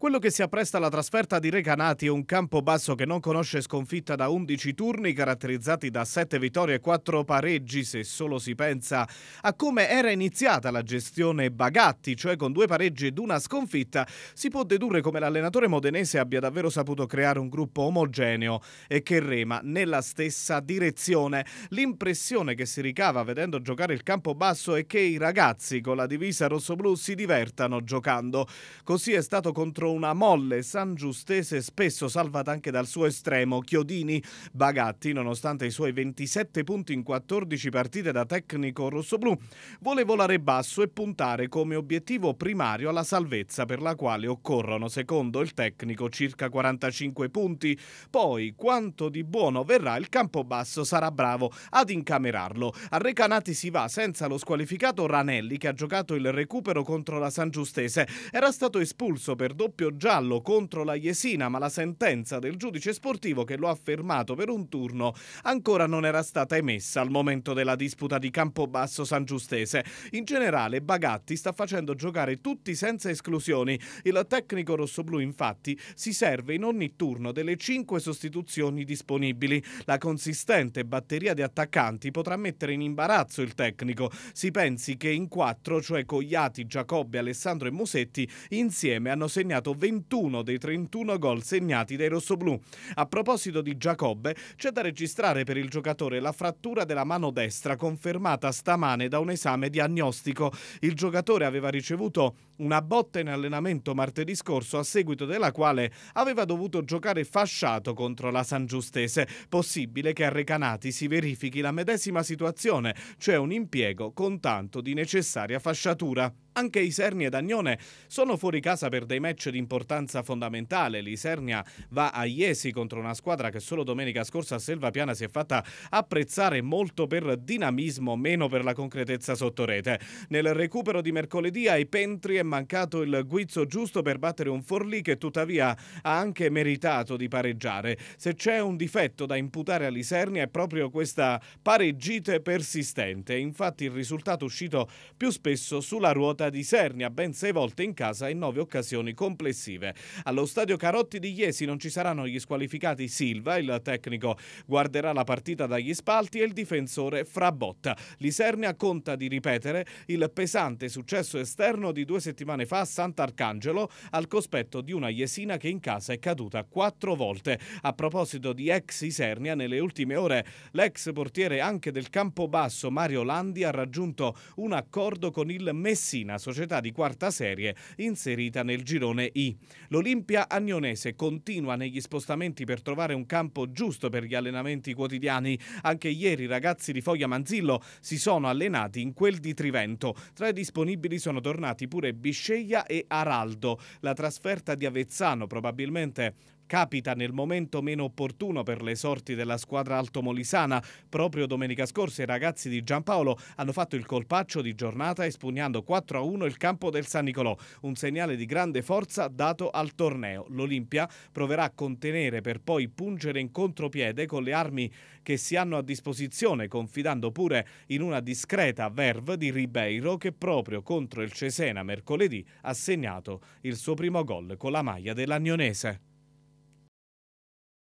Quello che si appresta alla trasferta di Recanati è un campo basso che non conosce sconfitta da 11 turni caratterizzati da 7 vittorie e 4 pareggi se solo si pensa a come era iniziata la gestione Bagatti, cioè con due pareggi ed una sconfitta, si può dedurre come l'allenatore modenese abbia davvero saputo creare un gruppo omogeneo e che rema nella stessa direzione. L'impressione che si ricava vedendo giocare il campo basso è che i ragazzi con la divisa rossoblù si divertano giocando. Così è stato contro una molle sangiustese spesso salvata anche dal suo estremo Chiodini Bagatti, nonostante i suoi 27 punti in 14 partite da tecnico rossoblù, vuole volare basso e puntare come obiettivo primario alla salvezza per la quale occorrono, secondo il tecnico, circa 45 punti. Poi, quanto di buono verrà, il campo basso sarà bravo ad incamerarlo. A Recanati si va senza lo squalificato Ranelli che ha giocato il recupero contro la Sangiustese. Era stato espulso per doppio doppio giallo contro la Jesina, ma la sentenza del giudice sportivo che lo ha fermato per un turno ancora non era stata emessa al momento della disputa di Campobasso San Giustese. In generale Bagatti sta facendo giocare tutti senza esclusioni. Il tecnico rossoblu infatti si serve in ogni turno delle cinque sostituzioni disponibili. La consistente batteria di attaccanti potrà mettere in imbarazzo il tecnico. Si pensi che in quattro, cioè Cogliati, Giacobbe, Alessandro e Musetti, insieme hanno segnato segnato 21 dei 31 gol segnati dai rossoblù. A proposito di Giacobbe, c'è da registrare per il giocatore la frattura della mano destra confermata stamane da un esame diagnostico. Il giocatore aveva ricevuto una botta in allenamento martedì scorso a seguito della quale aveva dovuto giocare fasciato contro la San Giustese. Possibile che a Recanati si verifichi la medesima situazione, cioè un impiego con tanto di necessaria fasciatura. Anche i Isernia ed Agnone sono fuori casa per dei match di importanza fondamentale. L'Isernia va a Iesi contro una squadra che solo domenica scorsa a Selvapiana si è fatta apprezzare molto per dinamismo, meno per la concretezza sotto rete. Nel recupero di mercoledì ai Pentri è mancato il guizzo giusto per battere un Forlì che tuttavia ha anche meritato di pareggiare. Se c'è un difetto da imputare all'Isernia è proprio questa pareggite persistente. Infatti il risultato uscito più spesso sulla ruota battuta di Sernia, ben sei volte in casa e nove occasioni complessive. Allo stadio Carotti di Iesi non ci saranno gli squalificati Silva, il tecnico guarderà la partita dagli spalti e il difensore Frabotta. Lisernia conta di ripetere il pesante successo esterno di due settimane fa a Sant'Arcangelo al cospetto di una Iesina che in casa è caduta quattro volte. A proposito di ex Isernia, nelle ultime ore l'ex portiere anche del Campobasso Mario Landi ha raggiunto un accordo con il Messina Fiorentina, società di quarta serie inserita nel girone I. L'Olimpia Agnonese continua negli spostamenti per trovare un campo giusto per gli allenamenti quotidiani. Anche ieri i ragazzi di Foglia Manzillo si sono allenati in quel di Trivento. Tra i disponibili sono tornati pure Bisceglia e Araldo. La trasferta di Avezzano probabilmente capita nel momento meno opportuno per le sorti della squadra altomolisana. Proprio domenica scorsa i ragazzi di Giampaolo hanno fatto il colpaccio di giornata espugnando 4-1 il campo del San Nicolò, un segnale di grande forza dato al torneo. L'Olimpia proverà a contenere per poi pungere in contropiede con le armi che si hanno a disposizione, confidando pure in una discreta verve di Ribeiro che proprio contro il Cesena mercoledì ha segnato il suo primo gol con la maglia dell'Agnonese.